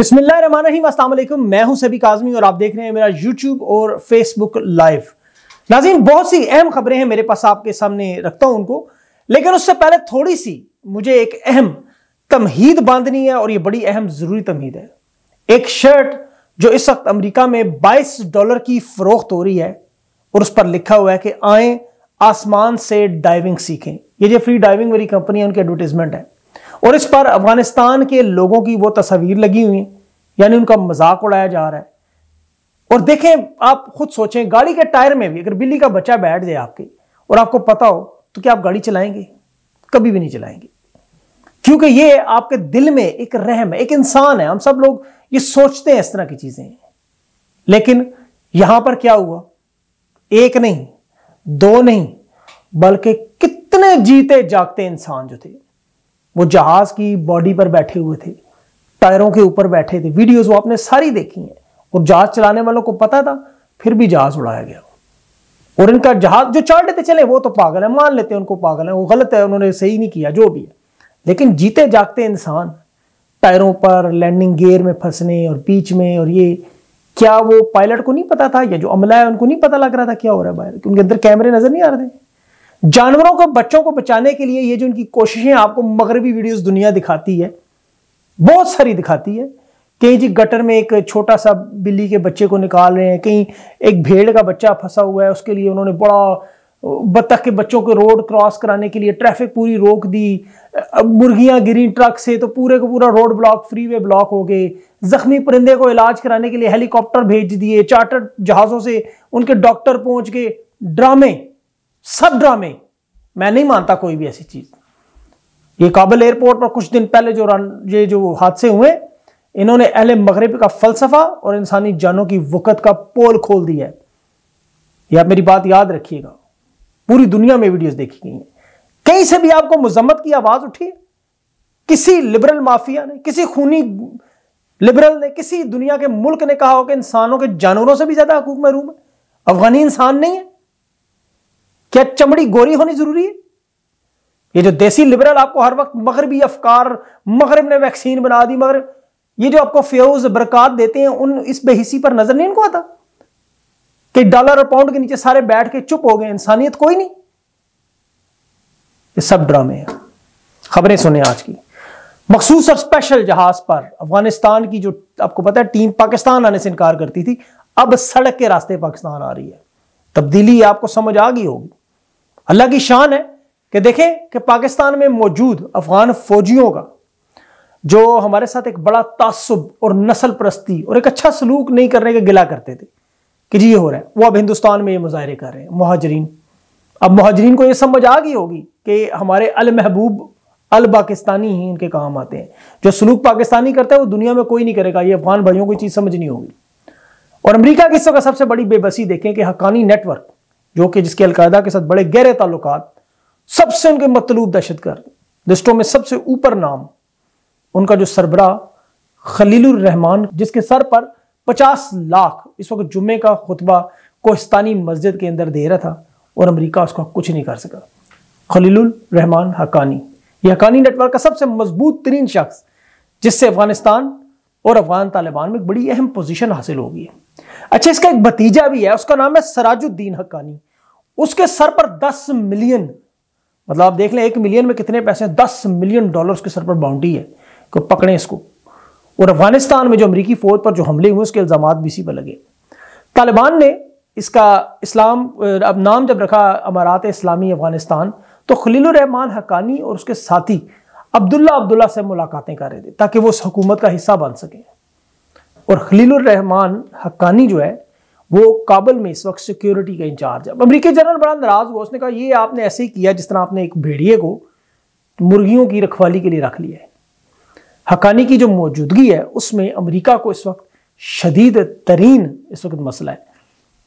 बसमिलकुम मैं हूं सभी काजमी और आप देख रहे हैं मेरा यूट्यूब और फेसबुक लाइव नाजीन बहुत सी अहम खबरें हैं मेरे पास आपके सामने रखता हूं उनको लेकिन उससे पहले थोड़ी सी मुझे एक अहम तमहीद बांधनी है और ये बड़ी अहम ज़रूरी तमहीद है एक शर्ट जो इस वक्त अमरीका में बाईस डॉलर की फरोख्त हो रही है और उस पर लिखा हुआ है कि आए आसमान से डाइविंग सीखें ये जो फ्री डाइविंग वाली कंपनी है उनकी एडवर्टीजमेंट है और इस पर अफगानिस्तान के लोगों की वो तस्वीर लगी हुई है यानी उनका मजाक उड़ाया जा रहा है और देखें आप खुद सोचें गाड़ी के टायर में भी अगर बिल्ली का बच्चा बैठ जाए आपके और आपको पता हो तो क्या आप गाड़ी चलाएंगे कभी भी नहीं चलाएंगे क्योंकि ये आपके दिल में एक रहम है एक इंसान है हम सब लोग ये सोचते हैं इस तरह की चीजें लेकिन यहां पर क्या हुआ एक नहीं दो नहीं बल्कि कितने जीते जागते इंसान जो थे वो जहाज की बॉडी पर बैठे हुए थे टायरों के ऊपर बैठे थे वीडियोस वो आपने सारी देखी हैं और जहाज चलाने वालों को पता था फिर भी जहाज उड़ाया गया और इनका जहाज जो चार्टे लेते चले वो तो पागल है मान लेते हैं उनको पागल है वो गलत है उन्होंने सही नहीं किया जो भी है लेकिन जीते जागते इंसान टायरों पर लैंडिंग गेयर में फंसने और बीच में और ये क्या वो पायलट को नहीं पता था या जो अमला है उनको नहीं पता लग रहा था क्या हो रहा है बाहर उनके अंदर कैमरे नजर नहीं आ रहे थे जानवरों को बच्चों को बचाने के लिए ये जो इनकी कोशिशें आपको मगरबी वीडियोस दुनिया दिखाती है बहुत सारी दिखाती है कहीं जी गटर में एक छोटा सा बिल्ली के बच्चे को निकाल रहे हैं कहीं एक भेड़ का बच्चा फंसा हुआ है उसके लिए उन्होंने बड़ा बत्तख के बच्चों को रोड क्रॉस कराने के लिए ट्रैफिक पूरी रोक दी मुर्गियां गिरी ट्रक से तो पूरे का पूरा road block freeway block हो गए जख्मी परिंदे को इलाज कराने के लिए हेलीकॉप्टर भेज दिए चार्टर जहाज़ों से उनके डॉक्टर पहुंच गए ड्रामे सब ड्रामे मैं नहीं मानता कोई भी ऐसी चीज़ ये काबुल एयरपोर्ट पर कुछ दिन पहले जो रन ये जो हादसे हुए इन्होंने अहल मगरब का फलसफा और इंसानी जानों की वक़त का पोल खोल दिया है यह आप मेरी बात याद रखिएगा पूरी दुनिया में वीडियोस देखी गई हैं कहीं से भी आपको मजम्मत की आवाज़ उठी किसी लिबरल माफिया ने किसी खूनी लिबरल ने किसी दुनिया के मुल्क ने कहा हो कि इंसानों के जानवरों से भी ज़्यादा हकूक महरूम है अफगानी इंसान नहीं है क्या चमड़ी गोरी होनी ज़रूरी है ये जो देसी लिबरल आपको हर वक्त मगरबी अफकार मगरब ने वैक्सीन बना दी मगर ये जो आपको फ्यूज बरकत देते हैं उन इस बेहिसी पर नजर नहीं इनको आता कि डॉलर और पाउंड के नीचे सारे बैठ के चुप हो गए इंसानियत कोई नहीं ये सब ड्रामे हैं खबरें सुने आज की मखसूस और स्पेशल जहाज पर अफगानिस्तान की जो आपको पता है टीम पाकिस्तान आने से इनकार करती थी अब सड़क के रास्ते पाकिस्तान आ रही है तब्दीली आपको समझ आ गई होगी अल्लाह की शान है कि देखें कि पाकिस्तान में मौजूद अफगान फौजियों का जो हमारे साथ एक बड़ा तासुब और नस्ल परस्ती और एक अच्छा सलूक नहीं करने का गिला करते थे कि जी ये हो रहा है वो अब हिंदुस्तान में ये मुजाहरे कर रहे हैं महाजरीन अब महाजरीन को ये समझ आ गई होगी कि हमारे अल महबूब अल पाकिस्तानी ही इनके काम आते हैं जो सलूक पाकिस्तानी करता है वो दुनिया में कोई नहीं करेगा ये अफगान भाइयों को चीज़ समझ नहीं होगी और अमरीका की इस वक्त सबसे बड़ी बेबसी देखें कि हकानी नेटवर्क जो कि जिसके अलकायदा के साथ बड़े गहरे ताल्लुकात सबसे उनके मतलूब दहशत गर्द लिस्टों में सबसे ऊपर नाम उनका जो सरबरा खलील रहमान जिसके सर पर 50 लाख इस वक्त जुमे का खुतबा कोहिस्तानी मस्जिद के अंदर दे रहा था और अमेरिका उसका कुछ नहीं कर सका खलील रहमान हकानी यह हकानी नेटवर्क का सबसे मजबूत तरीन शख्स जिससे अफगानिस्तान और अफगान तालिबान में बड़ी अहम पोजीशन हासिल होगी अच्छा इसका एक भतीजा भी है उसका नाम है सराजुद्दीन हकानी उसके सर पर दस मिलियन मतलब आप देख लें एक मिलियन में कितने पैसे हैं दस मिलियन डॉलर्स के सर पर बाउंड्री है को पकड़ें इसको और अफगानिस्तान में जो अमरीकी फौज पर जो हमले हुए उसके इल्ज़ाम भी इसी पर लगे तालिबान ने इसका इस्लाम अब नाम जब रखा अमारात इस्लामी अफगानिस्तान तो खलीलरहमान हकानी और उसके साथी अब्दुल्ला अब्दुल्ला से मुलाकातें कर रहे थे ताकि वो उस हुकूमत का हिस्सा बन सकें और खलीलरहमान हकानी जो है वो काबुल में इस वक्त सिक्योरिटी का इंचार्ज है अमरीकी जनरल बड़ा नाराज हुआ उसने कहा ये आपने ऐसे ही किया जिस तरह आपने एक भेड़िए को मुर्गियों की रखवाली के लिए रख लिया है हकानी की जो मौजूदगी है उसमें अमरीका को इस वक्त शदीद तरीन इस वक्त मसला है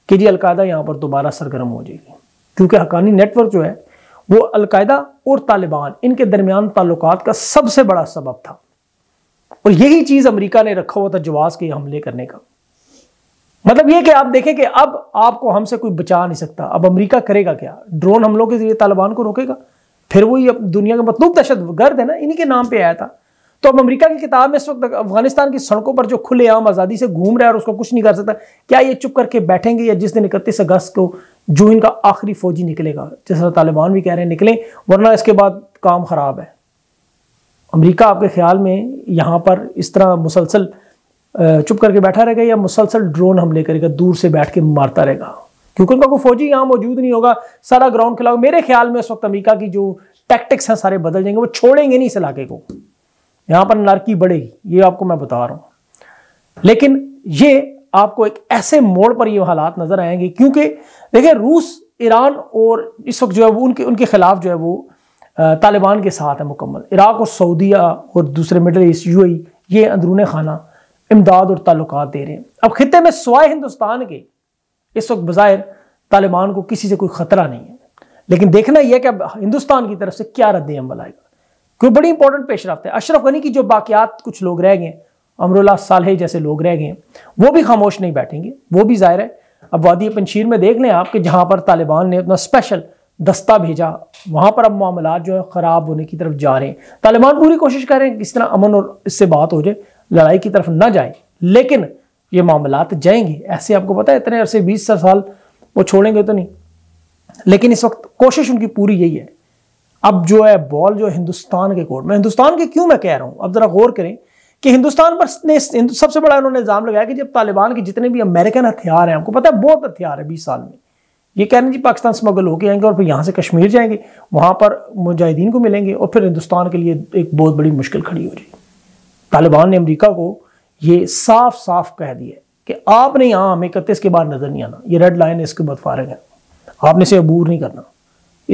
कि जी अलकायदा यहाँ पर दोबारा सरगर्म हो जाएगी क्योंकि हकानी नेटवर्क जो है वो अलकायदा और तालिबान इनके दरमियान ताल्लुक का सबसे बड़ा सबब था और यही चीज़ अमरीका ने रखा हुआ था जवाज के हमले करने का मतलब ये कि आप देखें कि अब आपको हमसे कोई बचा नहीं सकता अब अमेरिका करेगा क्या ड्रोन हमलों के जरिए तालिबान को रोकेगा फिर वही अब दुनिया का मतलूब दहशत गर्द है ना इन्हीं के नाम पे आया था तो अब अमेरिका की किताब में इस वक्त अफगानिस्तान की सड़कों पर जो खुलेआम आज़ादी से घूम रहा है और उसको कुछ नहीं कर सकता क्या ये चुप करके बैठेंगे या जिस दिन इकतीस अगस्त को जो इनका आखिरी फौजी निकलेगा जैसा तालिबान भी कह रहे हैं निकलें वरना इसके बाद काम ख़राब है अमरीका आपके ख्याल में यहाँ पर इस तरह मुसलसल चुप करके बैठा रहेगा या मुसलसल ड्रोन हमले करेगा दूर से बैठ के मारता रहेगा क्योंकि उनका कोई फौजी यहाँ मौजूद नहीं होगा सारा ग्राउंड खिलाओ मेरे ख्याल में उस वक्त अमरीका की जो टैक्टिक्स हैं सारे बदल जाएंगे वो छोड़ेंगे नहीं इस इलाके को यहाँ पर नरकी बढ़ेगी ये आपको मैं बता रहा हूँ लेकिन ये आपको एक ऐसे मोड़ पर ये हालात नजर आएंगे क्योंकि देखिए रूस ईरान और इस वक्त जो है वो उनके उनके खिलाफ जो है वो तालिबान के साथ है मुकम्मल इराक और सऊदीया और दूसरे मिडल ईस्ट यू ये अंदरून खाना इमदाद और ताल्लुक दे रहे हैं अब खत्े में सवाए हिंदुस्तान के इस वक्त बाहर तालिबान को किसी से कोई ख़तरा नहीं है लेकिन देखना यह कि अब हिंदुस्तान की तरफ से क्या रद्द अमल आएगा क्योंकि बड़ी इंपॉर्टेंट पेश रफ्त है अशरफ गनी की जो बाकियात कुछ लोग रह गए अमरुल्ला साले जैसे लोग रह गए वो भी खामोश नहीं बैठेंगे वो भी जाहिर है अब वादी पंशीर में देख लें आप कि जहाँ पर तालिबान ने अपना स्पेशल दस्ता भेजा वहाँ पर अब मामला जो है ख़राब होने की तरफ जा रहे हैं तालिबान पूरी कोशिश कर रहे हैं किस तरह अमन और इससे बात हो जाए लड़ाई की तरफ ना जाएं लेकिन ये मामलात जाएंगे ऐसे आपको पता है इतने अरसे बीस साल वो छोड़ेंगे तो नहीं लेकिन इस वक्त कोशिश उनकी पूरी यही है अब जो है बॉल जो हिंदुस्तान के कोर्ट में हिंदुस्तान के क्यों मैं कह रहा हूँ अब ज़रा गौर करें कि हिंदुस्तान पर ने सबसे बड़ा उन्होंने इल्ज़ाम लगाया कि जब तालिबान के जितने भी अमेरिकन हथियार हैं आपको पता है बहुत हथियार है बीस साल में ये कह रहे हैं जी पाकिस्तान स्मगल होके आएंगे और फिर यहाँ से कश्मीर जाएंगे वहाँ पर मुजाहिदीन को मिलेंगे और फिर हिंदुस्तान के लिए एक बहुत बड़ी मुश्किल खड़ी हो जाएगी तालिबान ने अमरीका को ये साफ साफ कह दिया कि आपने यहाँ हमें इकतीस के बाद नज़र नहीं आना ये रेड लाइन है इसके बाद फारग है आपने इसे अबूर नहीं करना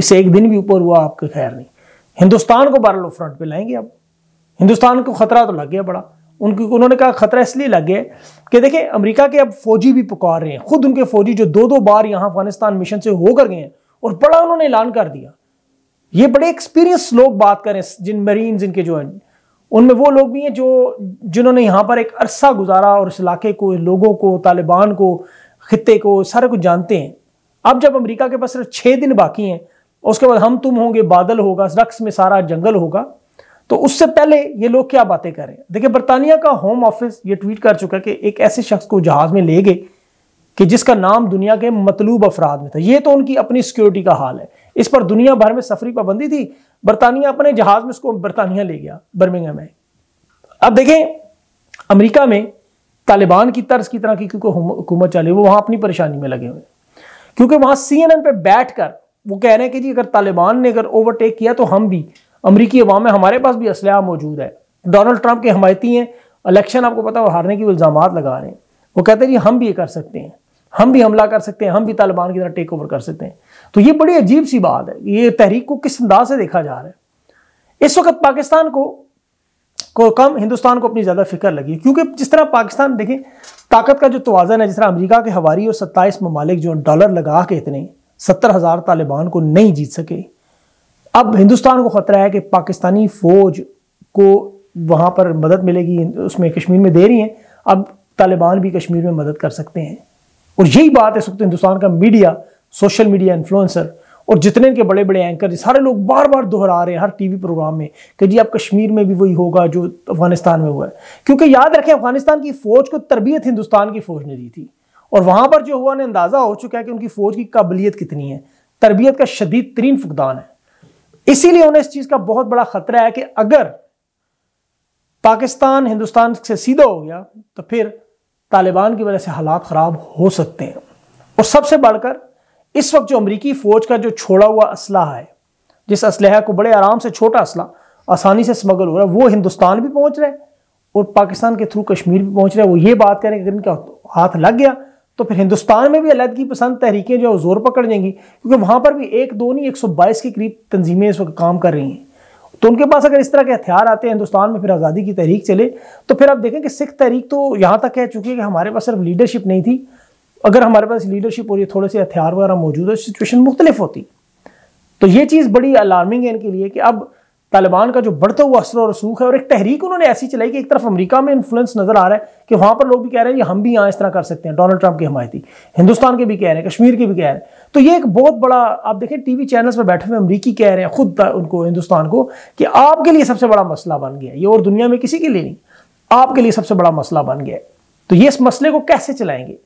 इससे एक दिन भी ऊपर हुआ आपके खैर नहीं हिंदुस्तान को लोग फ्रंट पे लाएंगे अब हिंदुस्तान को खतरा तो लग गया बड़ा उनकी उन्होंने कहा खतरा इसलिए लग गया कि देखिए अमेरिका के अब फौजी भी पुकार रहे हैं खुद उनके फौजी जो दो दो बार यहाँ अफगानिस्तान मिशन से होकर गए हैं और बड़ा उन्होंने ऐलान कर दिया ये बड़े एक्सपीरियंस लोग बात करें जिन मरीन जिनके जो हैं उनमें वो लोग भी हैं जो जिन्होंने यहाँ पर एक अरसा गुजारा और इस इलाके को लोगों को तालिबान को खत्े को सारे कुछ जानते हैं अब जब अमेरिका के पास सिर्फ छः दिन बाकी हैं उसके बाद हम तुम होंगे बादल होगा रक्स में सारा जंगल होगा तो उससे पहले ये लोग क्या बातें कर रहे हैं देखिए बरतानिया का होम ऑफिस ये ट्वीट कर चुका कि एक ऐसे शख्स को जहाज में ले गए कि जिसका नाम दुनिया के मतलूब अफराद में था ये तो उनकी अपनी सिक्योरिटी का हाल है इस पर दुनिया भर में सफरी पाबंदी थी बरतानिया अपने जहाज में इसको बरतानिया ले गया बर्मिंगम में अब देखें अमेरिका में तालिबान की तर्ज की तरह की हुकूमत चली वो वहां अपनी परेशानी में लगे हुए क्योंकि वहां सी एन एन पर बैठ कर वो कह रहे हैं कि जी अगर तालिबान ने अगर ओवरटेक किया तो हम भी अमरीकी अवाम में हमारे पास भी असलाह मौजूद है डोनाल्ड ट्रंप के हमायती हैं इलेक्शन आपको पता है वो हारने के इल्ज़ाम लगा रहे हैं वो कहते हैं जी हम भी ये कर सकते हैं हम भी हमला कर सकते हैं हम भी तालिबान की तरह टेक ओवर कर सकते हैं तो ये बड़ी अजीब सी बात है ये तहरीक को किस अंदाज से देखा जा रहा है इस वक्त पाकिस्तान को को कम हिंदुस्तान को अपनी ज़्यादा फिक्र लगी क्योंकि जिस तरह पाकिस्तान देखें ताकत का जो तोज़न है जिस तरह अमरीका के हवारी और सत्ताईस ममालिक जो डॉलर लगा के इतने सत्तर हज़ार तालिबान को नहीं जीत सके अब हिंदुस्तान को ख़तरा है कि पाकिस्तानी फ़ौज को वहाँ पर मदद मिलेगी उसमें कश्मीर में दे रही हैं अब तालिबान भी कश्मीर में मदद कर सकते हैं और यही बात है इस वक्त हिंदुस्तान का मीडिया सोशल मीडिया इन्फ्लुएंसर और जितने के बड़े बड़े एंकर सारे लोग बार बार दोहरा रहे हैं हर टीवी प्रोग्राम में कि जी आप कश्मीर में भी वही होगा जो अफगानिस्तान में हुआ है क्योंकि याद रखें अफगानिस्तान की फौज को तरबियत हिंदुस्तान की फौज ने दी थी और वहां पर जो हुआ ने अंदाजा हो चुका है कि उनकी फौज की काबिलियत कितनी है तरबियत का शदीद तरीन फुकदान है इसीलिए उन्हें इस चीज का बहुत बड़ा खतरा है कि अगर पाकिस्तान हिंदुस्तान से सीधा हो गया तो फिर तालिबान की वजह से हालात खराब हो सकते हैं और सबसे बढ़कर इस वक्त जो अमरीकी फौज का जो छोड़ा हुआ असलाह है जिस असलहा को बड़े आराम से छोटा असला आसानी से स्मगल हो रहा है वो हिंदुस्तान भी पहुंच रहा है और पाकिस्तान के थ्रू कश्मीर भी पहुंच रहा है वो ये बात करें अगर इनका हाथ लग गया तो फिर हिंदुस्तान में भी अलहदगी पसंद तहरीकें जो है जोर पकड़ जाएंगी क्योंकि वहाँ पर भी एक दो नहीं एक सौ बाईस के करीब तंजीमें इस वक्त काम कर रही हैं तो उनके पास अगर इस तरह के हथियार आते हैं हिंदुस्तान में फिर आज़ादी की तहरीक चले तो फिर आप देखें कि सिख तहरीक तो यहाँ तक कह चुकी है कि हमारे पास सिर्फ लीडरशिप नहीं थी अगर हमारे पास लीडरशिप और ये थोड़े से हथियार वगैरह मौजूद है सिचुएशन मुख्तलिफ होती तो ये चीज़ बड़ी अलार्मिंग है इनके लिए कि अब तालिबान का जो बढ़ता हुआ असर और रसूख है और एक तहरीक उन्होंने ऐसी चलाई कि एक तरफ अमेरिका में इन्फ्लुएंस नजर आ रहा है कि वहां पर लोग भी कह रहे हैं कि हम भी यहाँ इस तरह कर सकते हैं डोनाल्ड ट्रंप की हमायती हिंदुस्तान के भी कह रहे हैं कश्मीर के भी कह रहे हैं तो ये एक बहुत बड़ा आप देखें टीवी चैनल्स पर बैठे हुए अमरीकी कह रहे हैं खुद उनको हिंदुस्तान को कि आपके लिए सबसे बड़ा मसला बन गया ये और दुनिया में किसी के लिए नहीं आपके लिए सबसे बड़ा मसला बन गया तो ये इस मसले को कैसे चलाएंगे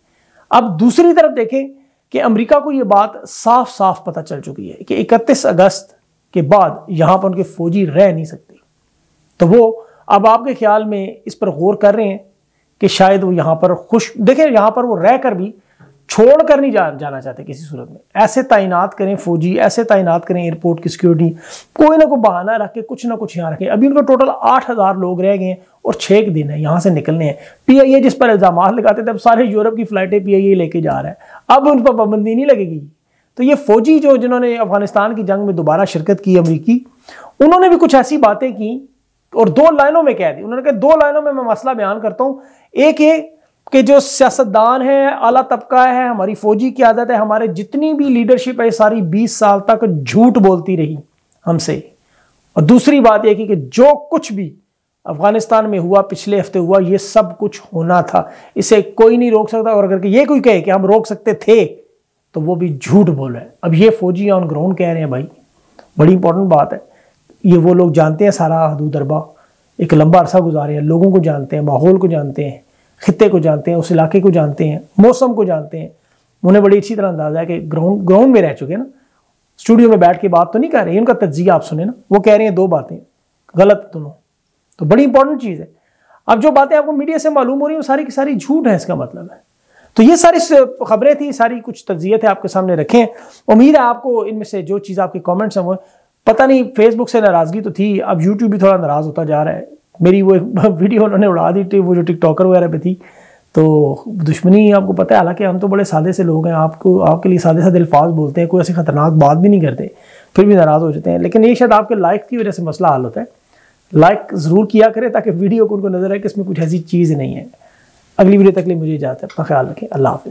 अब दूसरी तरफ देखें कि अमेरिका को ये बात साफ साफ पता चल चुकी है कि 31 अगस्त के बाद यहां पर उनके फौजी रह नहीं सकते तो वो अब आपके ख्याल में इस पर गौर कर रहे हैं कि शायद वो यहां पर खुश देखें यहां पर वो रह कर भी छोड़ कर नहीं जा, जाना चाहते किसी सूरत में ऐसे तैनात करें फौजी ऐसे तैनात करें एयरपोर्ट की सिक्योरिटी कोई ना कोई बहाना रख के कुछ ना कुछ यहाँ रखें अभी उनको टोटल आठ हज़ार लोग रह गए हैं और छः एक दिन है यहाँ से निकलने हैं पीआईए जिस पर इल्ज़ाम लगाते थे अब सारे यूरोप की फ़्लाइटें ए लेके जा रहा है अब उन पर पाबंदी नहीं लगेगी तो ये फ़ौजी जो जिन्होंने अफगानिस्तान की जंग में दोबारा शिरकत की अमरीकी उन्होंने भी कुछ ऐसी बातें की और दो लाइनों में कह दी उन्होंने कहा दो लाइनों में मैं मसला बयान करता हूँ एक ये कि जो सियासतदान है आला तबका है हमारी फौजी की आदत है हमारे जितनी भी लीडरशिप है सारी 20 साल तक झूठ बोलती रही हमसे और दूसरी बात यह की कि जो कुछ भी अफगानिस्तान में हुआ पिछले हफ्ते हुआ ये सब कुछ होना था इसे कोई नहीं रोक सकता और अगर ये कोई कहे कि हम रोक सकते थे तो वो भी झूठ बोल रहे हैं अब ये फौजी ऑन ग्राउंड कह रहे हैं भाई बड़ी इंपॉर्टेंट बात है ये वो लोग जानते हैं सारा दरबा एक लंबा अरसा गुजारे हैं लोगों को जानते हैं माहौल को जानते हैं खत्े को जानते हैं उस इलाके को जानते हैं मौसम को जानते हैं उन्हें बड़ी अच्छी तरह अंदाजा है कि ग्राउंड ग्राउंड में रह चुके हैं ना स्टूडियो में बैठ के बात तो नहीं कर रहे उनका तजिया आप सुने ना वो कह रहे हैं दो बातें गलत दोनों तो बड़ी इंपॉर्टेंट चीज़ है अब जो बातें आपको मीडिया से मालूम हो रही हैं वो सारी की सारी झूठ है इसका मतलब है तो ये सारी खबरें थी सारी कुछ तजिए थे आपके सामने रखे हैं उम्मीद है आपको इनमें से जो चीज़ आपके कॉमेंट्स हैं वो पता नहीं फेसबुक से नाराज़गी तो थी अब यूट्यूब भी थोड़ा नाराज़ होता जा रहा है मेरी वो वीडियो उन्होंने उड़ा दी थी वो जो टिकटॉकर वगैरह पे थी तो दुश्मनी आपको पता है हालांकि हम तो बड़े सादे से लोग हैं आपको आपके लिए सादे सादे अल्फाज बोलते हैं कोई ऐसी ख़तरनाक बात भी नहीं करते फिर भी नाराज़ हो जाते हैं लेकिन ये शायद आपके लाइक की वजह से मसला हल होता है लाइक ज़रूर किया करें ताकि वीडियो को उनको नज़र आए कि इसमें कुछ ऐसी चीज़ नहीं है अगली वीडियो तक लिए मुझे इजाज़त है अपना ख्याल रखें अल्लाह हाफ़